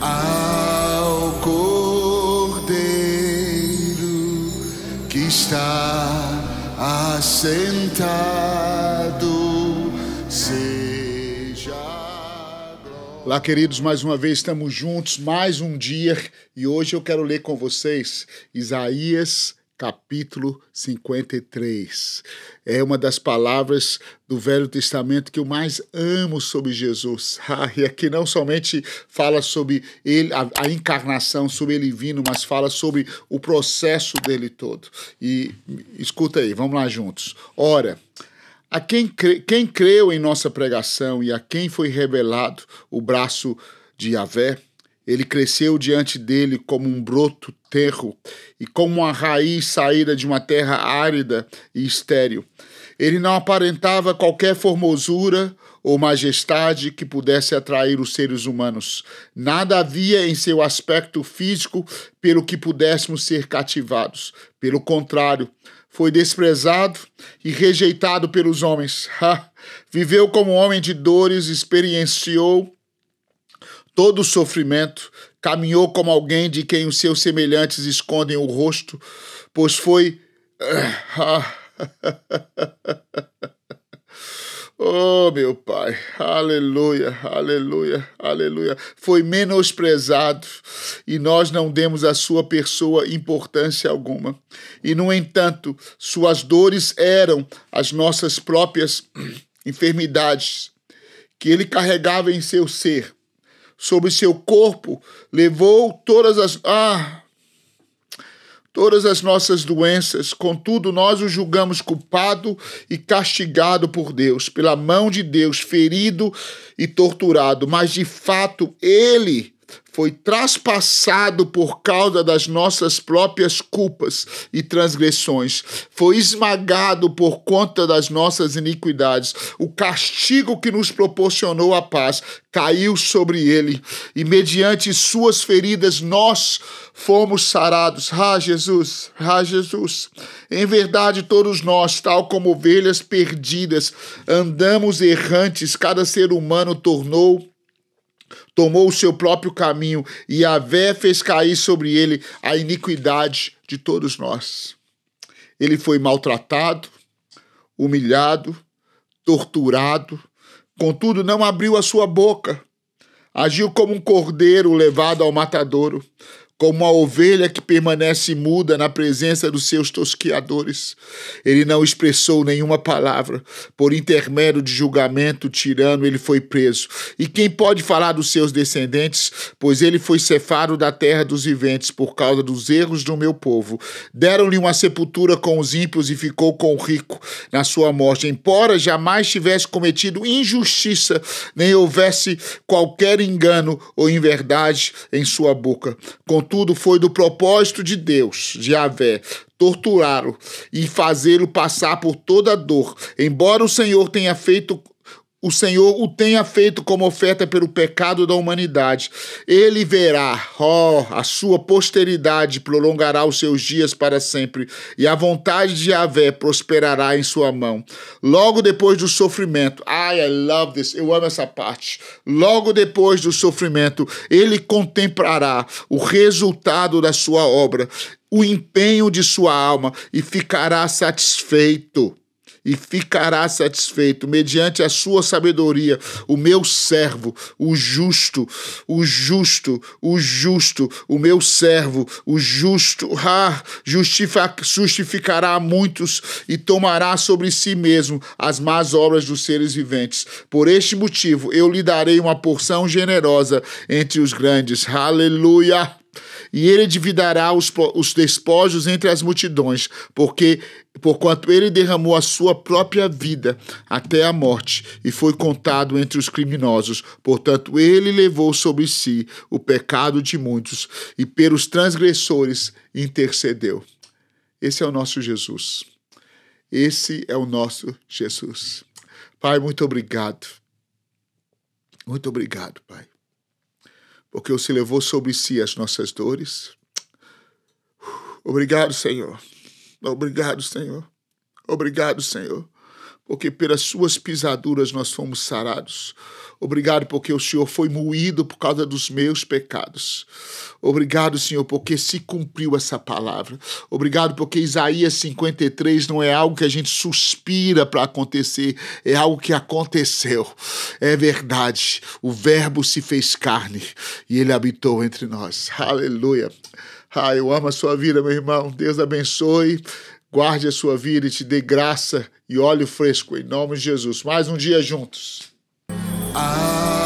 ao Cordeiro que está assentado. Seja. Olá, queridos, mais uma vez estamos juntos, mais um dia, e hoje eu quero ler com vocês Isaías capítulo 53. É uma das palavras do Velho Testamento que eu mais amo sobre Jesus. Ah, e aqui não somente fala sobre ele, a, a, encarnação, sobre ele vindo, mas fala sobre o processo dele todo. E escuta aí, vamos lá juntos. Ora, a quem, cre, quem creu em nossa pregação e a quem foi revelado o braço de Yahvé, ele cresceu diante dele como um broto terro e como uma raiz saída de uma terra árida e estéril. Ele não aparentava qualquer formosura ou majestade que pudesse atrair os seres humanos. Nada havia em seu aspecto físico pelo que pudéssemos ser cativados. Pelo contrário, foi desprezado e rejeitado pelos homens. Ha! Viveu como homem de dores, experienciou todo o sofrimento, caminhou como alguém de quem os seus semelhantes escondem o rosto, pois foi. Oh, meu Pai, aleluia, aleluia, aleluia. Foi menosprezado e nós não demos à sua pessoa importância alguma. E, no entanto, suas dores eram as nossas próprias enfermidades que ele carregava em seu ser sobre seu corpo, levou todas as ah, todas as nossas doenças, contudo nós o julgamos culpado e castigado por Deus, pela mão de Deus, ferido e torturado, mas de fato ele foi traspassado por causa das nossas próprias culpas e transgressões, foi esmagado por conta das nossas iniquidades. O castigo que nos proporcionou a paz caiu sobre ele, e mediante suas feridas nós fomos sarados. Ah, Jesus, ah, Jesus. Em verdade, todos nós, tal como ovelhas perdidas, andamos errantes, cada ser humano tornou tomou o seu próprio caminho e a vé fez cair sobre ele a iniquidade de todos nós. Ele foi maltratado, humilhado, torturado, contudo não abriu a sua boca. Agiu como um cordeiro levado ao matadouro como a ovelha que permanece muda na presença dos seus tosqueadores. Ele não expressou nenhuma palavra. Por intermédio de julgamento tirano, ele foi preso. E quem pode falar dos seus descendentes? Pois ele foi cefado da terra dos viventes por causa dos erros do meu povo. Deram-lhe uma sepultura com os ímpios e ficou com o rico na sua morte. Embora jamais tivesse cometido injustiça, nem houvesse qualquer engano ou inverdade em sua boca. Com tudo foi do propósito de Deus, de Javé, torturá-lo e fazê-lo passar por toda dor. Embora o Senhor tenha feito o Senhor o tenha feito como oferta pelo pecado da humanidade. Ele verá, ó, oh, a sua posteridade prolongará os seus dias para sempre, e a vontade de Yahvé prosperará em sua mão. Logo depois do sofrimento, ai, I love this, eu amo essa parte. Logo depois do sofrimento, ele contemplará o resultado da sua obra, o empenho de sua alma e ficará satisfeito e ficará satisfeito. Mediante a sua sabedoria, o meu servo, o justo, o justo, o justo, o meu servo, o justo, ah, justificará muitos e tomará sobre si mesmo as más obras dos seres viventes. Por este motivo, eu lhe darei uma porção generosa entre os grandes. Aleluia! e ele dividirá os, os despojos entre as multidões, porque porquanto ele derramou a sua própria vida até a morte e foi contado entre os criminosos. Portanto, ele levou sobre si o pecado de muitos e pelos transgressores intercedeu. Esse é o nosso Jesus. Esse é o nosso Jesus. Pai, muito obrigado. Muito obrigado, Pai porque o se levou sobre si as nossas dores. Obrigado, Senhor. Obrigado, Senhor. Obrigado, Senhor porque pelas suas pisaduras nós fomos sarados. Obrigado, porque o Senhor foi moído por causa dos meus pecados. Obrigado, Senhor, porque se cumpriu essa palavra. Obrigado, porque Isaías 53 não é algo que a gente suspira para acontecer, é algo que aconteceu. É verdade. O Verbo se fez carne e ele habitou entre nós. Aleluia. Ah, eu amo a sua vida, meu irmão. Deus abençoe guarde a sua vida e te dê graça e óleo fresco. Em nome de Jesus. Mais um dia juntos. Ah.